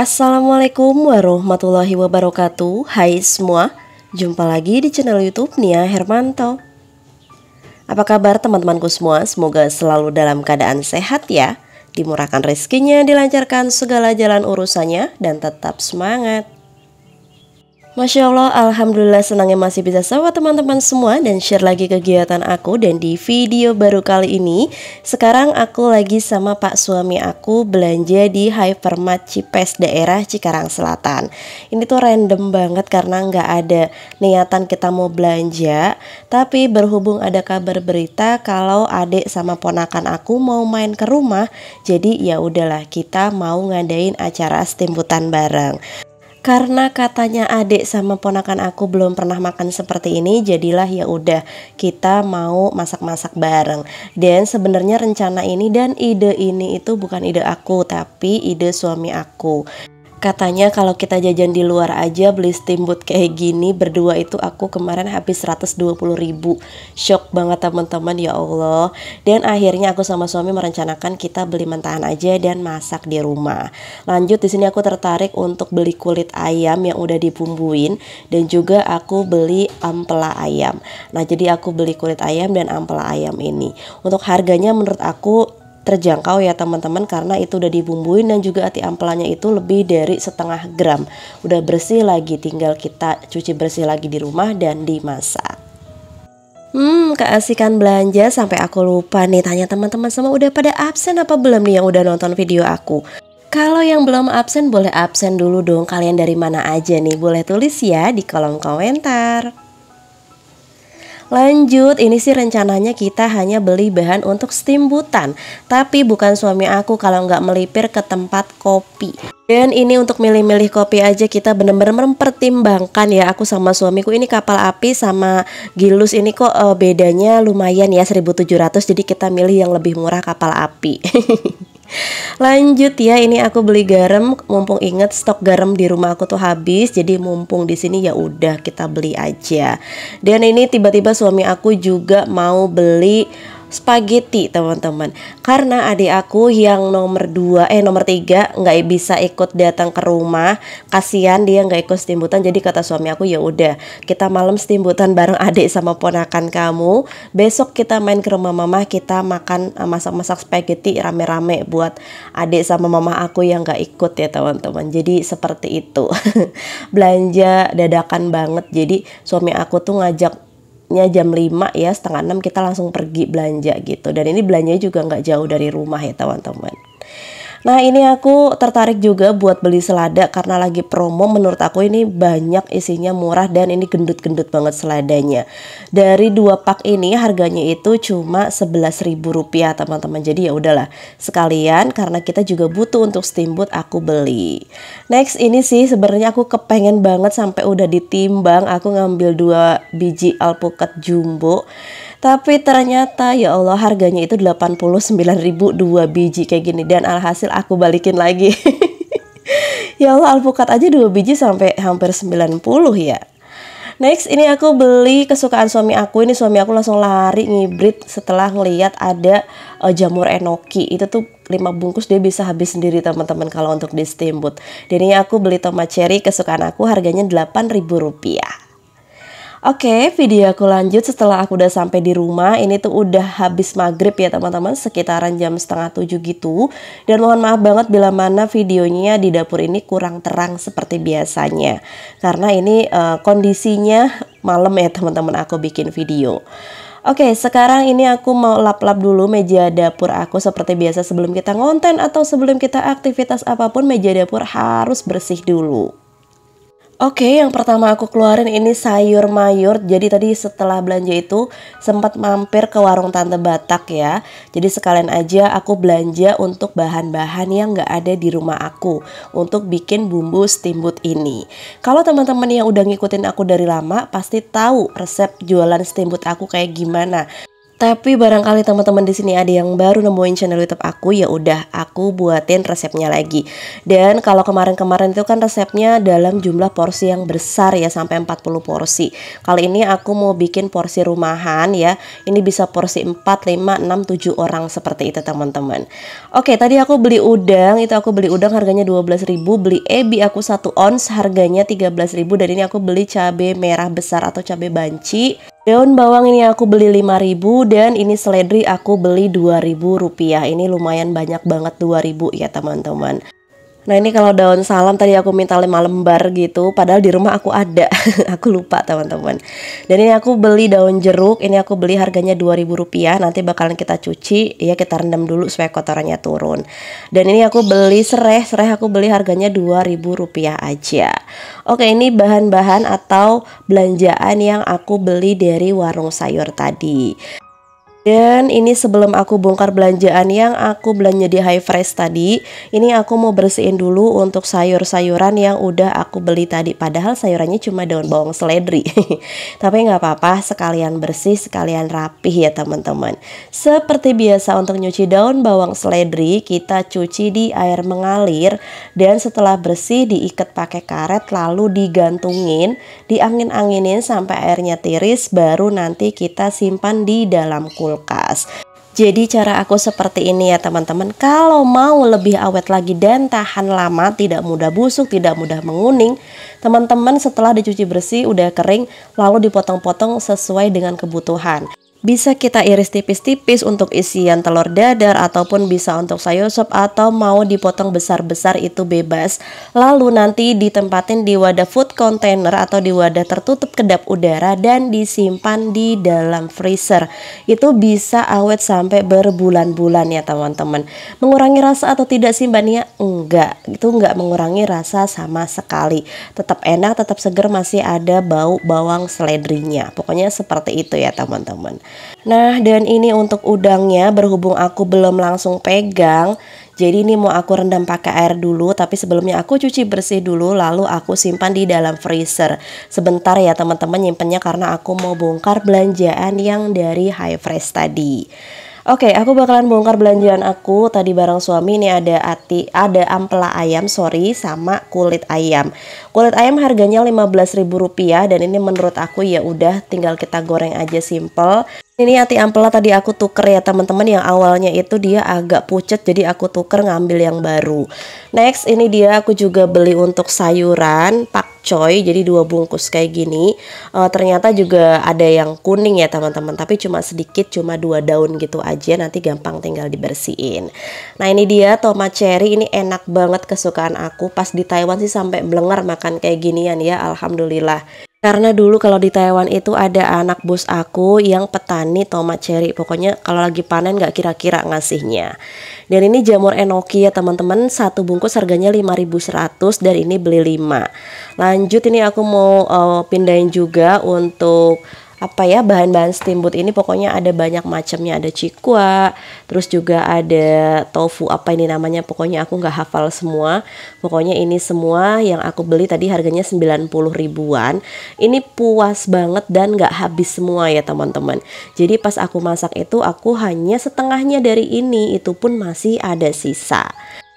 Assalamualaikum warahmatullahi wabarakatuh Hai semua Jumpa lagi di channel youtube Nia Hermanto Apa kabar teman-temanku semua Semoga selalu dalam keadaan sehat ya Dimurahkan rezekinya, dilancarkan segala jalan urusannya Dan tetap semangat Masya Allah, Alhamdulillah senangnya masih bisa sama teman-teman semua dan share lagi kegiatan aku dan di video baru kali ini sekarang aku lagi sama pak suami aku belanja di Hypermart Cipes daerah Cikarang Selatan ini tuh random banget karena nggak ada niatan kita mau belanja tapi berhubung ada kabar berita kalau adik sama ponakan aku mau main ke rumah jadi ya udahlah kita mau ngadain acara steamputan bareng karena katanya adik sama ponakan aku belum pernah makan seperti ini jadilah ya udah kita mau masak-masak bareng dan sebenarnya rencana ini dan ide ini itu bukan ide aku tapi ide suami aku Katanya kalau kita jajan di luar aja beli steamboat kayak gini berdua itu aku kemarin habis 120 ribu Shock banget teman-teman ya Allah Dan akhirnya aku sama suami merencanakan kita beli mentahan aja dan masak di rumah Lanjut di sini aku tertarik untuk beli kulit ayam yang udah dibumbuin Dan juga aku beli ampela ayam Nah jadi aku beli kulit ayam dan ampela ayam ini Untuk harganya menurut aku terjangkau ya teman-teman karena itu udah dibumbuin dan juga ati ampelannya itu lebih dari setengah gram udah bersih lagi tinggal kita cuci bersih lagi di rumah dan dimasak Hmm, keasikan belanja sampai aku lupa nih tanya teman-teman semua udah pada absen apa belum nih yang udah nonton video aku. Kalau yang belum absen boleh absen dulu dong kalian dari mana aja nih boleh tulis ya di kolom komentar. Lanjut, ini sih rencananya kita hanya beli bahan untuk steambutan, tapi bukan suami aku kalau nggak melipir ke tempat kopi. Dan ini untuk milih-milih kopi aja kita bener-bener mempertimbangkan ya aku sama suamiku ini kapal api sama gilus ini kok eh, bedanya lumayan ya 1700 jadi kita milih yang lebih murah kapal api. Lanjut ya, ini aku beli garam mumpung inget stok garam di rumah aku tuh habis, jadi mumpung di sini ya udah kita beli aja. Dan ini tiba-tiba suami aku juga mau beli spaghetti teman-teman karena adik aku yang nomor 2 eh nomor 3 nggak bisa ikut datang ke rumah kasihan dia nggak ikut stimbutan jadi kata suami aku ya udah kita malam stimbutan bareng adik sama ponakan kamu besok kita main ke rumah mama kita makan eh, masak-masak spaghetti rame-rame buat adik sama mama aku yang nggak ikut ya teman-teman jadi seperti itu belanja dadakan banget jadi suami aku tuh ngajak nya jam 5 ya setengah 6 kita langsung pergi belanja gitu dan ini belanjanya juga nggak jauh dari rumah ya teman-teman Nah ini aku tertarik juga buat beli selada karena lagi promo menurut aku ini banyak isinya murah dan ini gendut-gendut banget seladanya. Dari dua pak ini harganya itu cuma Rp11.000 teman-teman. Jadi ya udahlah sekalian karena kita juga butuh untuk steamboat aku beli. Next ini sih sebenarnya aku kepengen banget sampai udah ditimbang aku ngambil dua biji alpukat jumbo tapi ternyata ya Allah harganya itu 89.000 dua biji kayak gini dan alhasil aku balikin lagi ya Allah alpukat aja dua biji sampai hampir 90 ya Next ini aku beli kesukaan suami aku ini suami aku langsung lari ngibrit setelah ngeliat ada uh, jamur enoki itu tuh lima bungkus dia bisa habis sendiri teman-teman kalau untuk di steamboat. Dan ini aku beli tomat cherry kesukaan aku harganya 8.000 rupiah. Oke, okay, video aku lanjut setelah aku udah sampai di rumah. Ini tuh udah habis maghrib ya teman-teman, sekitaran jam setengah tujuh gitu. Dan mohon maaf banget bila mana videonya di dapur ini kurang terang seperti biasanya. Karena ini uh, kondisinya malam ya teman-teman aku bikin video. Oke, okay, sekarang ini aku mau lap-lap dulu meja dapur aku seperti biasa sebelum kita ngonten atau sebelum kita aktivitas apapun meja dapur harus bersih dulu. Oke, yang pertama aku keluarin ini sayur mayur. Jadi tadi setelah belanja itu sempat mampir ke warung Tante Batak ya. Jadi sekalian aja aku belanja untuk bahan-bahan yang gak ada di rumah aku untuk bikin bumbu steamboat ini. Kalau teman-teman yang udah ngikutin aku dari lama pasti tahu resep jualan steamboat aku kayak gimana. Tapi barangkali teman-teman di sini ada yang baru nemuin channel YouTube aku, ya udah aku buatin resepnya lagi. Dan kalau kemarin-kemarin itu kan resepnya dalam jumlah porsi yang besar ya sampai 40 porsi. Kali ini aku mau bikin porsi rumahan ya. Ini bisa porsi 4, 5, 6, 7 orang seperti itu teman-teman. Oke, tadi aku beli udang, itu aku beli udang harganya 12.000, beli ebi aku 1 ons harganya 13.000 dan ini aku beli cabe merah besar atau cabe banci Daun bawang ini aku beli 5000 dan ini seledri aku beli 2000 rupiah. Ini lumayan banyak banget 2000 ya teman-teman. Nah ini kalau daun salam tadi aku minta lima lembar gitu Padahal di rumah aku ada Aku lupa teman-teman Dan ini aku beli daun jeruk Ini aku beli harganya 2000 rupiah Nanti bakalan kita cuci Ya kita rendam dulu supaya kotorannya turun Dan ini aku beli serai Serai aku beli harganya 2000 rupiah aja Oke ini bahan-bahan atau belanjaan yang aku beli dari warung sayur tadi dan ini sebelum aku bongkar belanjaan yang aku belanja di High Fresh tadi Ini aku mau bersihin dulu untuk sayur-sayuran yang udah aku beli tadi Padahal sayurannya cuma daun bawang seledri Tapi nggak apa-apa sekalian bersih sekalian rapih ya teman-teman Seperti biasa untuk nyuci daun bawang seledri Kita cuci di air mengalir Dan setelah bersih diikat pakai karet lalu digantungin Diangin-anginin sampai airnya tiris Baru nanti kita simpan di dalam kulit kulkas jadi cara aku seperti ini ya teman-teman Kalau mau lebih awet lagi dan tahan lama Tidak mudah busuk, tidak mudah menguning Teman-teman setelah dicuci bersih, udah kering Lalu dipotong-potong sesuai dengan kebutuhan bisa kita iris tipis-tipis untuk isian telur dadar ataupun bisa untuk sayur sop atau mau dipotong besar-besar itu bebas. Lalu nanti ditempatin di wadah food container atau di wadah tertutup kedap udara dan disimpan di dalam freezer. Itu bisa awet sampai berbulan-bulan ya teman-teman. Mengurangi rasa atau tidak sih Mbak Nia? Enggak, itu enggak mengurangi rasa sama sekali. Tetap enak, tetap seger, masih ada bau bawang seledrinya. Pokoknya seperti itu ya teman-teman. Nah dan ini untuk udangnya berhubung aku belum langsung pegang Jadi ini mau aku rendam pakai air dulu Tapi sebelumnya aku cuci bersih dulu lalu aku simpan di dalam freezer Sebentar ya teman-teman nyimpennya karena aku mau bongkar belanjaan yang dari high fresh tadi Oke, okay, aku bakalan bongkar belanjaan aku tadi barang suami ini ada ati, ada ampela ayam, sorry, sama kulit ayam. Kulit ayam harganya rp rupiah dan ini menurut aku ya udah tinggal kita goreng aja simple. Ini hati ampela tadi aku tuker ya teman-teman yang awalnya itu dia agak pucet jadi aku tuker ngambil yang baru. Next ini dia aku juga beli untuk sayuran pak pakcoy jadi dua bungkus kayak gini. Uh, ternyata juga ada yang kuning ya teman-teman tapi cuma sedikit cuma dua daun gitu aja nanti gampang tinggal dibersihin. Nah ini dia tomat cherry ini enak banget kesukaan aku pas di Taiwan sih sampai blenger makan kayak ginian ya alhamdulillah. Karena dulu kalau di Taiwan itu ada anak bos aku yang petani tomat cherry. Pokoknya kalau lagi panen gak kira-kira ngasihnya. Dan ini jamur enoki ya teman-teman. Satu bungkus harganya 5.100 dan ini beli 5. Lanjut ini aku mau uh, pindahin juga untuk apa ya bahan-bahan steamboat ini pokoknya ada banyak macamnya ada cikwa terus juga ada tofu apa ini namanya pokoknya aku nggak hafal semua pokoknya ini semua yang aku beli tadi harganya 90 ribuan ini puas banget dan nggak habis semua ya teman-teman jadi pas aku masak itu aku hanya setengahnya dari ini itu pun masih ada sisa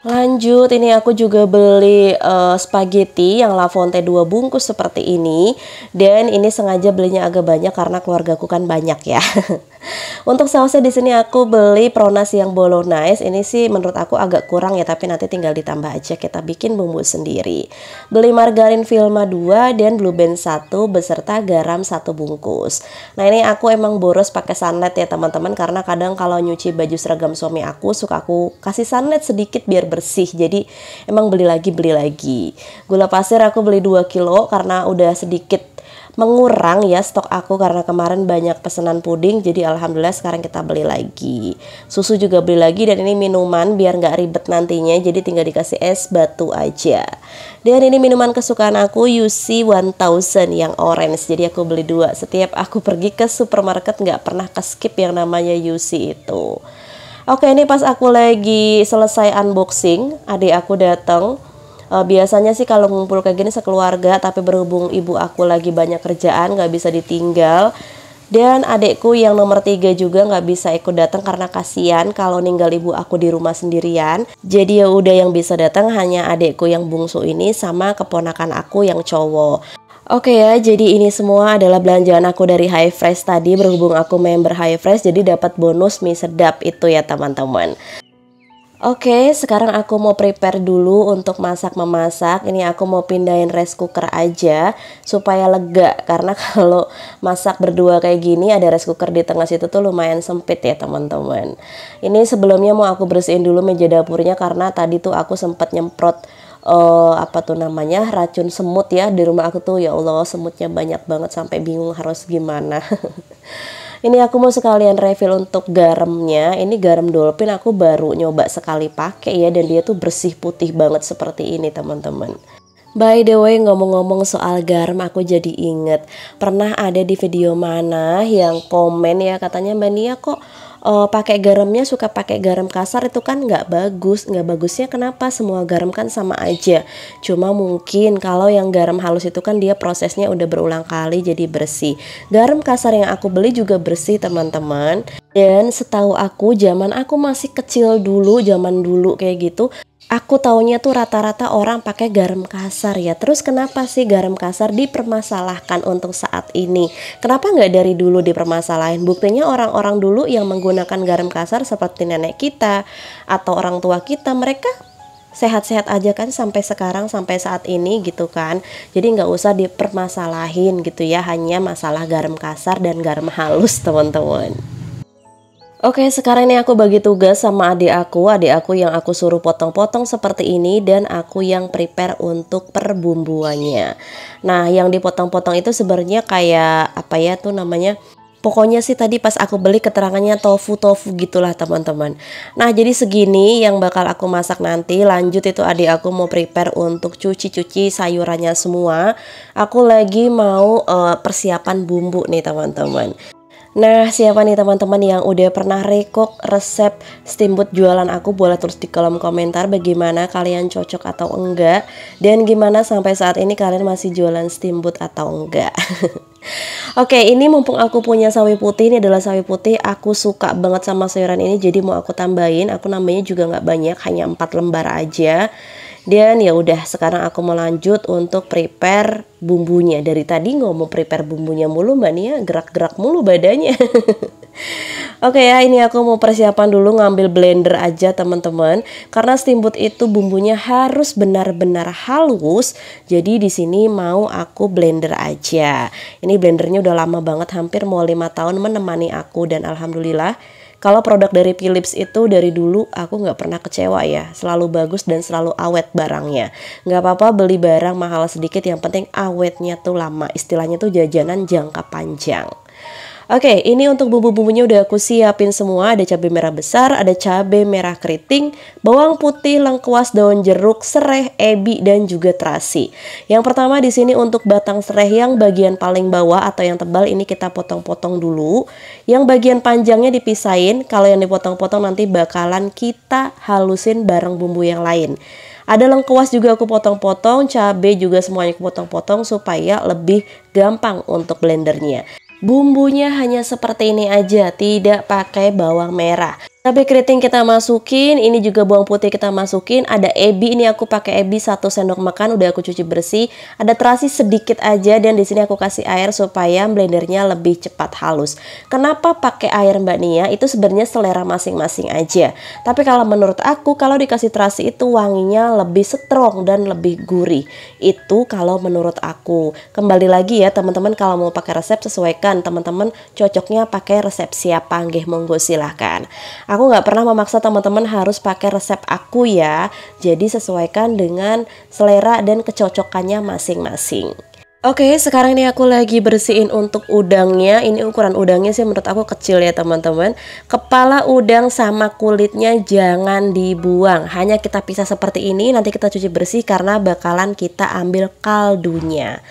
Lanjut, ini aku juga beli uh, spaghetti yang La Fonte 2 bungkus seperti ini. Dan ini sengaja belinya agak banyak karena keluarga aku kan banyak ya. Untuk sausnya di sini aku beli pronas yang bolognese. Ini sih menurut aku agak kurang ya, tapi nanti tinggal ditambah aja kita bikin bumbu sendiri. Beli margarin Vilma 2 dan blue band 1 beserta garam 1 bungkus. Nah, ini aku emang boros pakai sunlight ya, teman-teman, karena kadang kalau nyuci baju seragam suami aku suka aku kasih sunlight sedikit biar bersih. Jadi, emang beli lagi beli lagi. Gula pasir aku beli 2 kilo karena udah sedikit mengurang ya stok aku karena kemarin banyak pesanan puding jadi alhamdulillah sekarang kita beli lagi susu juga beli lagi dan ini minuman biar nggak ribet nantinya jadi tinggal dikasih es batu aja dan ini minuman kesukaan aku UC 1000 yang orange jadi aku beli dua setiap aku pergi ke supermarket nggak pernah keskip yang namanya UC itu Oke ini pas aku lagi selesai unboxing adik aku datang uh, biasanya sih kalau ngumpul kayak gini sekeluarga tapi berhubung ibu aku lagi banyak kerjaan nggak bisa ditinggal dan adekku yang nomor tiga juga nggak bisa ikut datang karena kasihan kalau ninggal ibu aku di rumah sendirian. Jadi ya udah yang bisa datang hanya adekku yang bungsu ini sama keponakan aku yang cowok. Oke okay ya, jadi ini semua adalah belanjaan aku dari High Fresh tadi berhubung aku member High Fresh jadi dapat bonus mie sedap itu ya teman-teman. Oke, okay, sekarang aku mau prepare dulu untuk masak-memasak. Ini aku mau pindahin rice cooker aja supaya lega karena kalau masak berdua kayak gini ada rice cooker di tengah situ tuh lumayan sempit ya, teman-teman. Ini sebelumnya mau aku bersihin dulu meja dapurnya karena tadi tuh aku sempat nyemprot uh, apa tuh namanya racun semut ya di rumah aku tuh ya Allah semutnya banyak banget sampai bingung harus gimana ini aku mau sekalian refill untuk garamnya ini garam dolphin aku baru nyoba sekali pakai ya dan dia tuh bersih putih banget seperti ini teman-teman By the way ngomong-ngomong soal garam aku jadi inget Pernah ada di video mana yang komen ya katanya Mbak Nia kok uh, pakai garamnya suka pakai garam kasar itu kan nggak bagus nggak bagusnya kenapa semua garam kan sama aja cuma mungkin kalau yang garam halus itu kan dia prosesnya udah berulang kali jadi bersih garam kasar yang aku beli juga bersih teman-teman dan setahu aku zaman aku masih kecil dulu zaman dulu kayak gitu Aku taunya tuh rata-rata orang pakai garam kasar ya. Terus kenapa sih garam kasar dipermasalahkan untuk saat ini? Kenapa nggak dari dulu dipermasalahin? Buktinya orang-orang dulu yang menggunakan garam kasar seperti nenek kita atau orang tua kita, mereka sehat-sehat aja kan sampai sekarang sampai saat ini gitu kan jadi nggak usah dipermasalahin gitu ya hanya masalah garam kasar dan garam halus teman-teman Oke, sekarang ini aku bagi tugas sama adik aku, adik aku yang aku suruh potong-potong seperti ini dan aku yang prepare untuk perbumbuannya. Nah, yang dipotong-potong itu sebenarnya kayak apa ya tuh namanya? Pokoknya sih tadi pas aku beli keterangannya tofu-tofu gitulah teman-teman Nah jadi segini yang bakal aku masak nanti Lanjut itu adik aku mau prepare untuk cuci-cuci sayurannya semua Aku lagi mau uh, persiapan bumbu nih teman-teman Nah, siapa nih teman-teman yang udah pernah rekok resep steamboat jualan aku boleh tulis di kolom komentar bagaimana kalian cocok atau enggak dan gimana sampai saat ini kalian masih jualan steamboat atau enggak. Oke, ini mumpung aku punya sawi putih ini adalah sawi putih aku suka banget sama sayuran ini jadi mau aku tambahin, aku namanya juga nggak banyak, hanya 4 lembar aja dan ya udah sekarang aku mau lanjut untuk prepare bumbunya dari tadi ngomong prepare bumbunya mulu mbak Nia gerak-gerak mulu badannya Oke okay ya, ini aku mau persiapan dulu ngambil blender aja teman-teman. Karena steamboat itu bumbunya harus benar-benar halus. Jadi di sini mau aku blender aja. Ini blendernya udah lama banget, hampir mau 5 tahun menemani aku dan alhamdulillah kalau produk dari Philips itu dari dulu aku nggak pernah kecewa ya, selalu bagus dan selalu awet barangnya. Nggak apa-apa beli barang mahal sedikit, yang penting awetnya tuh lama. Istilahnya tuh jajanan jangka panjang. Oke, ini untuk bumbu-bumbunya udah aku siapin semua. Ada cabai merah besar, ada cabai merah keriting, bawang putih, lengkuas, daun jeruk, serai, ebi, dan juga terasi. Yang pertama di sini untuk batang serai yang bagian paling bawah atau yang tebal ini kita potong-potong dulu. Yang bagian panjangnya dipisahin, kalau yang dipotong-potong nanti bakalan kita halusin bareng bumbu yang lain. Ada lengkuas juga aku potong-potong, cabai juga semuanya aku potong-potong supaya lebih gampang untuk blendernya. Bumbunya hanya seperti ini aja, tidak pakai bawang merah. Tapi keriting kita masukin, ini juga bawang putih kita masukin, ada ebi ini aku pakai ebi 1 sendok makan udah aku cuci bersih. Ada terasi sedikit aja dan di sini aku kasih air supaya blendernya lebih cepat halus. Kenapa pakai air Mbak Nia? Itu sebenarnya selera masing-masing aja. Tapi kalau menurut aku kalau dikasih terasi itu wanginya lebih strong dan lebih gurih. Itu kalau menurut aku. Kembali lagi ya teman-teman kalau mau pakai resep sesuaikan teman-teman cocoknya pakai resep siapa nggih monggo silahkan Aku nggak pernah memaksa teman-teman harus pakai resep aku ya. Jadi sesuaikan dengan selera dan kecocokannya masing-masing. Oke, sekarang ini aku lagi bersihin untuk udangnya. Ini ukuran udangnya sih menurut aku kecil ya teman-teman. Kepala udang sama kulitnya jangan dibuang. Hanya kita pisah seperti ini, nanti kita cuci bersih karena bakalan kita ambil kaldunya.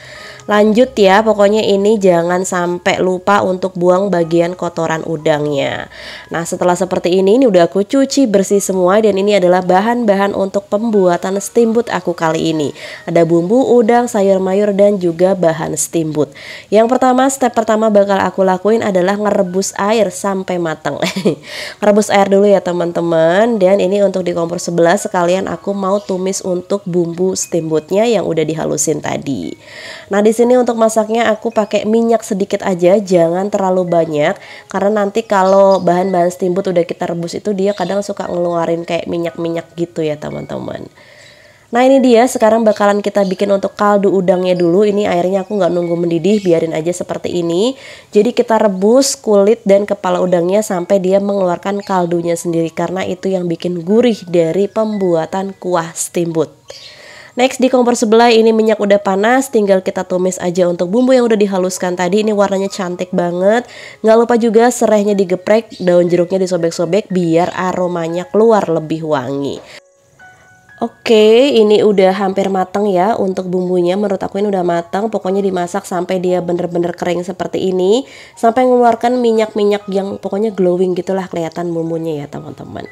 Lanjut ya, pokoknya ini jangan sampai lupa untuk buang bagian kotoran udangnya. Nah, setelah seperti ini, ini udah aku cuci bersih semua dan ini adalah bahan-bahan untuk pembuatan steamboat aku kali ini. Ada bumbu udang, sayur mayur dan juga bahan steamboat. Yang pertama, step pertama bakal aku lakuin adalah ngerebus air sampai matang. ngerebus air dulu ya teman-teman dan ini untuk di kompor sebelah sekalian aku mau tumis untuk bumbu steamboatnya yang udah dihalusin tadi. Nah, di di sini untuk masaknya aku pakai minyak sedikit aja, jangan terlalu banyak karena nanti kalau bahan-bahan steamboat udah kita rebus itu dia kadang suka ngeluarin kayak minyak-minyak gitu ya teman-teman. Nah ini dia sekarang bakalan kita bikin untuk kaldu udangnya dulu Ini airnya aku nggak nunggu mendidih biarin aja seperti ini Jadi kita rebus kulit dan kepala udangnya sampai dia mengeluarkan kaldunya sendiri Karena itu yang bikin gurih dari pembuatan kuah steamboat Next di kompor sebelah ini minyak udah panas, tinggal kita tumis aja untuk bumbu yang udah dihaluskan tadi. Ini warnanya cantik banget. Nggak lupa juga serehnya digeprek, daun jeruknya disobek-sobek biar aromanya keluar lebih wangi. Oke, ini udah hampir matang ya untuk bumbunya. Menurut aku ini udah matang, pokoknya dimasak sampai dia bener-bener kering seperti ini, sampai mengeluarkan minyak-minyak yang pokoknya glowing gitulah kelihatan bumbunya ya, teman-teman.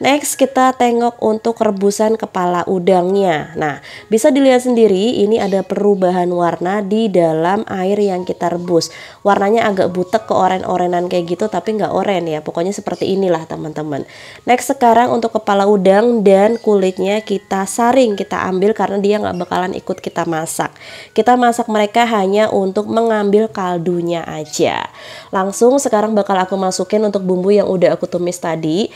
Next kita tengok untuk rebusan kepala udangnya. Nah, bisa dilihat sendiri ini ada perubahan warna di dalam air yang kita rebus. Warnanya agak butek ke oren-orenan kayak gitu tapi nggak oren ya. Pokoknya seperti inilah teman-teman. Next sekarang untuk kepala udang dan kulitnya kita saring, kita ambil karena dia nggak bakalan ikut kita masak. Kita masak mereka hanya untuk mengambil kaldunya aja. Langsung sekarang bakal aku masukin untuk bumbu yang udah aku tumis tadi.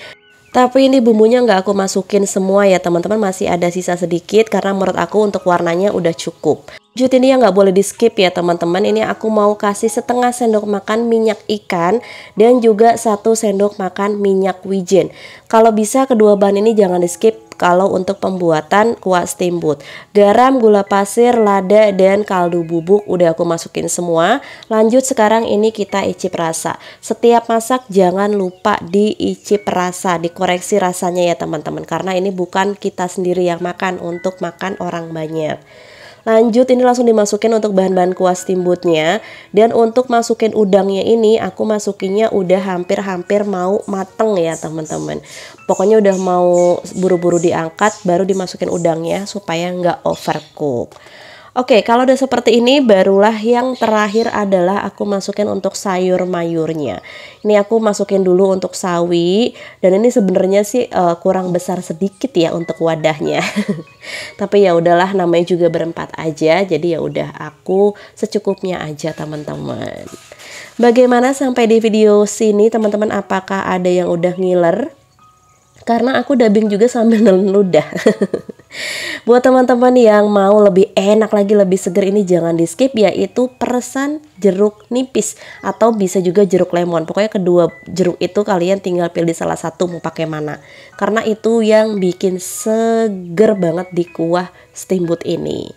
Tapi ini bumbunya nggak aku masukin semua ya teman-teman masih ada sisa sedikit karena menurut aku untuk warnanya udah cukup. Lanjut ini yang nggak boleh di skip ya teman-teman Ini aku mau kasih setengah sendok makan minyak ikan Dan juga satu sendok makan minyak wijen Kalau bisa kedua bahan ini jangan di skip kalau untuk pembuatan kuah steamboat garam gula pasir lada dan kaldu bubuk udah aku masukin semua lanjut sekarang ini kita icip rasa setiap masak jangan lupa diicip rasa dikoreksi rasanya ya teman-teman karena ini bukan kita sendiri yang makan untuk makan orang banyak Lanjut ini langsung dimasukin untuk bahan-bahan kuas timbutnya dan untuk masukin udangnya ini aku masukinnya udah hampir-hampir mau mateng ya teman-teman. Pokoknya udah mau buru-buru diangkat baru dimasukin udangnya supaya nggak overcook. Oke, kalau udah seperti ini barulah yang terakhir adalah aku masukin untuk sayur mayurnya. Ini aku masukin dulu untuk sawi dan ini sebenarnya sih uh, kurang besar sedikit ya untuk wadahnya. Tapi ya udahlah namanya juga berempat aja, jadi ya udah aku secukupnya aja teman-teman. Bagaimana sampai di video sini teman-teman apakah ada yang udah ngiler? karena aku dubbing juga sambil nelen ludah. Buat teman-teman yang mau lebih enak lagi, lebih seger ini jangan di skip yaitu peresan jeruk nipis atau bisa juga jeruk lemon. Pokoknya kedua jeruk itu kalian tinggal pilih salah satu mau pakai mana. Karena itu yang bikin seger banget di kuah steamboat ini.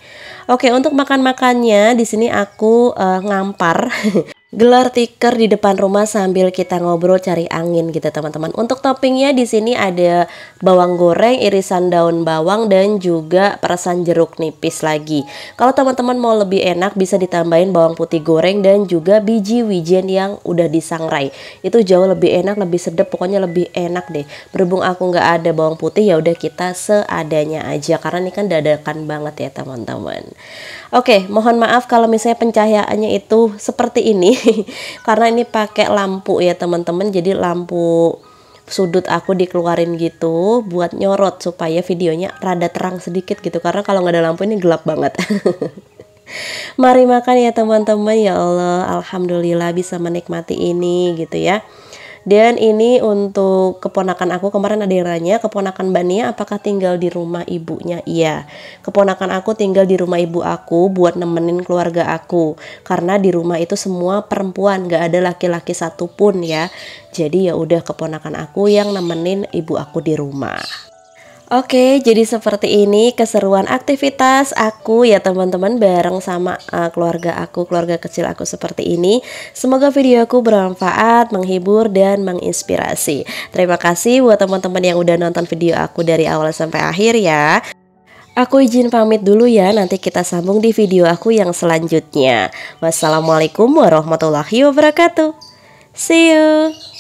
Oke, untuk makan-makannya di sini aku uh, ngampar gelar tikar di depan rumah sambil kita ngobrol cari angin gitu teman-teman. Untuk toppingnya di sini ada bawang goreng, irisan daun bawang dan juga perasan jeruk nipis lagi. Kalau teman-teman mau lebih enak bisa ditambahin bawang putih goreng dan juga biji wijen yang udah disangrai. Itu jauh lebih enak, lebih sedap, pokoknya lebih enak deh. Berhubung aku nggak ada bawang putih ya udah kita seadanya aja karena ini kan dadakan banget ya teman-teman. Oke, mohon maaf kalau misalnya pencahayaannya itu seperti ini karena ini pakai lampu ya teman-teman jadi lampu sudut aku dikeluarin gitu buat nyorot supaya videonya rada terang sedikit gitu karena kalau nggak ada lampu ini gelap banget mari makan ya teman-teman ya Allah alhamdulillah bisa menikmati ini gitu ya dan ini untuk keponakan aku kemarin ada yang nanya, keponakan Bania apakah tinggal di rumah ibunya? Iya. Keponakan aku tinggal di rumah ibu aku buat nemenin keluarga aku. Karena di rumah itu semua perempuan, gak ada laki-laki satupun ya. Jadi ya udah keponakan aku yang nemenin ibu aku di rumah. Oke, jadi seperti ini keseruan aktivitas aku ya teman-teman bareng sama uh, keluarga aku, keluarga kecil aku seperti ini. Semoga video aku bermanfaat, menghibur dan menginspirasi. Terima kasih buat teman-teman yang udah nonton video aku dari awal sampai akhir ya. Aku izin pamit dulu ya, nanti kita sambung di video aku yang selanjutnya. Wassalamualaikum warahmatullahi wabarakatuh. See you.